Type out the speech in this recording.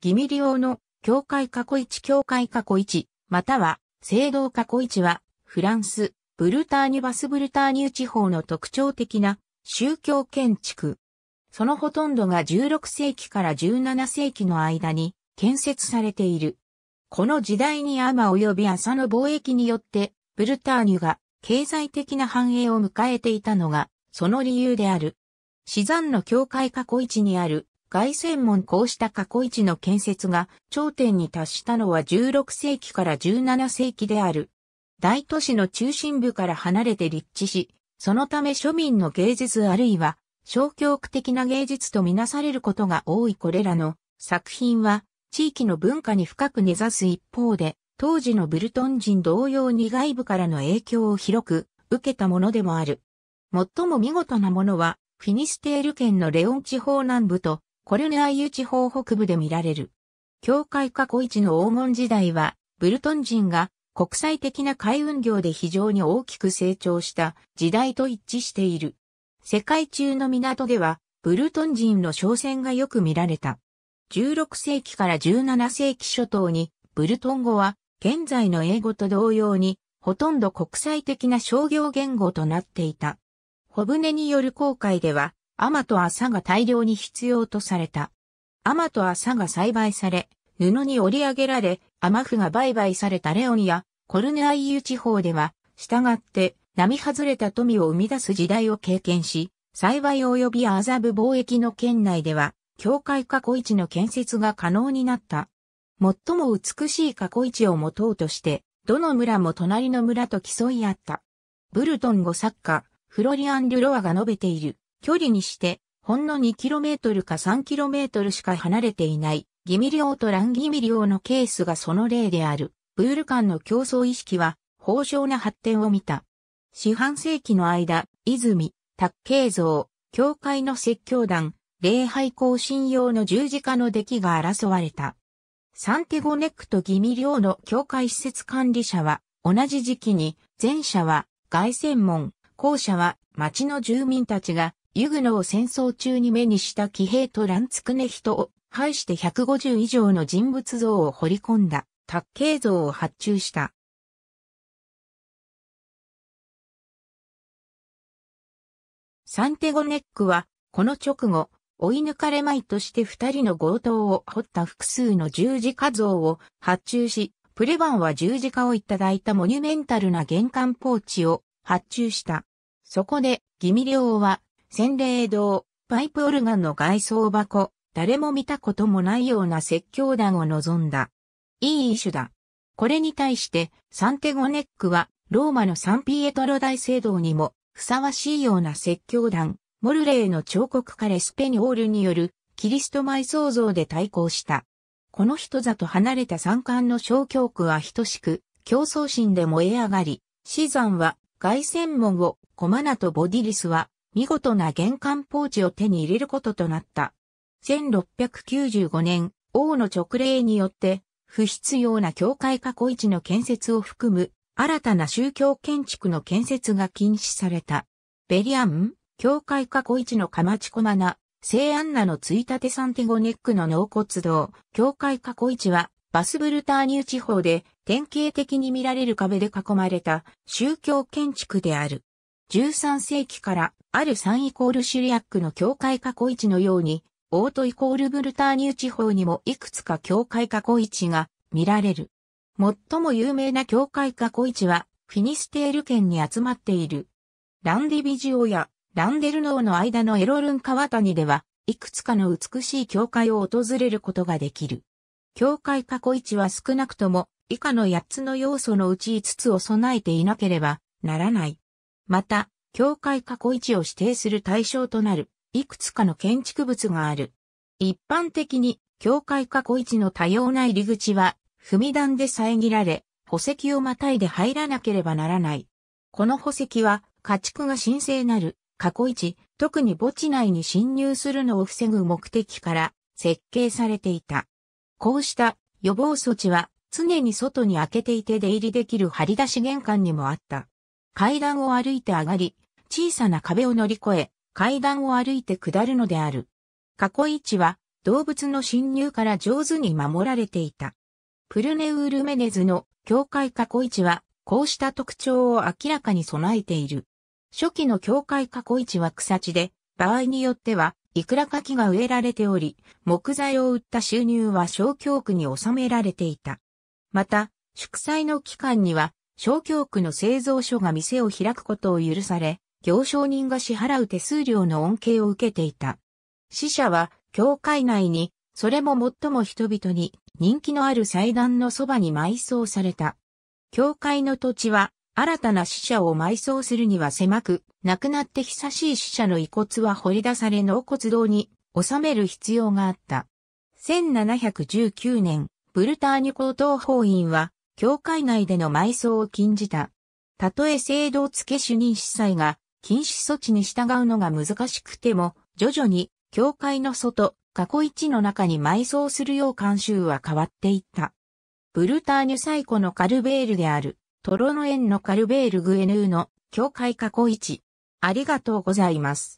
ギミリ用の教会過去一教会過去一、または聖堂過去一は、フランス、ブルターニュバスブルターニュ地方の特徴的な宗教建築。そのほとんどが16世紀から17世紀の間に建設されている。この時代にアマ及び朝の貿易によって、ブルターニュが経済的な繁栄を迎えていたのが、その理由である。シザンの教会過去一にある外線門こうした過去一の建設が頂点に達したのは16世紀から17世紀である。大都市の中心部から離れて立地し、そのため庶民の芸術あるいは消極的な芸術とみなされることが多いこれらの作品は地域の文化に深く根ざす一方で、当時のブルトン人同様に外部からの影響を広く受けたものでもある。最も見事なものはフィニステール県のレオン地方南部とコルネアイユ地方北部で見られる。教会過去一の黄金時代は、ブルトン人が国際的な海運業で非常に大きく成長した時代と一致している。世界中の港では、ブルトン人の商船がよく見られた。16世紀から17世紀初頭に、ブルトン語は、現在の英語と同様に、ほとんど国際的な商業言語となっていた。小舟による航海では、天と麻が大量に必要とされた。天と麻が栽培され、布に織り上げられ、天布が売買されたレオンやコルネアイユ地方では、従って並外れた富を生み出す時代を経験し、栽培及び麻布貿易の県内では、境界過去市の建設が可能になった。最も美しい過去市を持とうとして、どの村も隣の村と競い合った。ブルトン語作家、フロリアン・デュロアが述べている。距離にして、ほんの 2km か 3km しか離れていない、ギミオとランギミオのケースがその例である。ブール間の競争意識は、豊穣な発展を見た。四半世紀の間、泉、卓慶像、教会の説教団、礼拝行進用の十字架の出来が争われた。サンテゴネックとギミオの教会施設管理者は、同じ時期に、前者は外専門、後者は町の住民たちがユグノを戦争中に目にした騎兵とランツクネヒトを排して150以上の人物像を彫り込んだ卓形像を発注した。サンテゴネックは、この直後、追い抜かれまいとして二人の強盗を掘った複数の十字架像を発注し、プレバンは十字架をいただいたモニュメンタルな玄関ポーチを発注した。そこで、ギミリオは洗礼堂、パイプオルガンの外装箱、誰も見たこともないような説教団を望んだ。いい種だ。これに対して、サンテゴネックは、ローマのサンピエトロ大聖堂にも、ふさわしいような説教団、モルレーの彫刻家レスペニオールによる、キリスト埋葬像で対抗した。この人里離れた山間の小教区は等しく、競争心で燃え上がり、死産は、外旋門を、コマナとボディリスは、見事な玄関ポーチを手に入れることとなった。1695年、王の直令によって、不必要な教会過去一の建設を含む、新たな宗教建築の建設が禁止された。ベリアン、教会過去一のカマチコマナ、聖アンナのついたてサンテゴネックの納骨堂、教会過去一は、バスブルターニュ地方で典型的に見られる壁で囲まれた宗教建築である。13世紀からある3イコールシュリアックの境界過去位置のように、オートイコールブルターニュ地方にもいくつか境界過去位置が見られる。最も有名な境界過去位置は、フィニステール県に集まっている。ランディビジオやランデルノーの間のエロルン川谷では、いくつかの美しい境界を訪れることができる。境界過去位置は少なくとも以下の8つの要素のうち5つを備えていなければならない。また、境界過去位置を指定する対象となる、いくつかの建築物がある。一般的に、境界過去位置の多様な入り口は、踏み段で遮られ、宝石をまたいで入らなければならない。この宝石は、家畜が神聖なる、過去位置、特に墓地内に侵入するのを防ぐ目的から設計されていた。こうした予防措置は常に外に開けていて出入りできる張り出し玄関にもあった。階段を歩いて上がり、小さな壁を乗り越え、階段を歩いて下るのである。囲い地は動物の侵入から上手に守られていた。プルネウールメネズの境界囲い地はこうした特徴を明らかに備えている。初期の境界囲い地は草地で、場合によっては、いくらか木が植えられており、木材を売った収入は小教区に収められていた。また、祝祭の期間には、小京区の製造所が店を開くことを許され、行商人が支払う手数料の恩恵を受けていた。死者は、教会内に、それも最も人々に人気のある祭壇のそばに埋葬された。教会の土地は、新たな死者を埋葬するには狭く、亡くなって久しい死者の遺骨は掘り出され納骨堂に収める必要があった。1719年、ブルターニュ高等法院は、教会内での埋葬を禁じた。たとえ聖堂付け主任司祭が禁止措置に従うのが難しくても、徐々に教会の外、過去一の中に埋葬するよう慣習は変わっていった。ブルターニュ最古のカルベールである、トロノエンのカルベールグエヌーの教会過去一。ありがとうございます。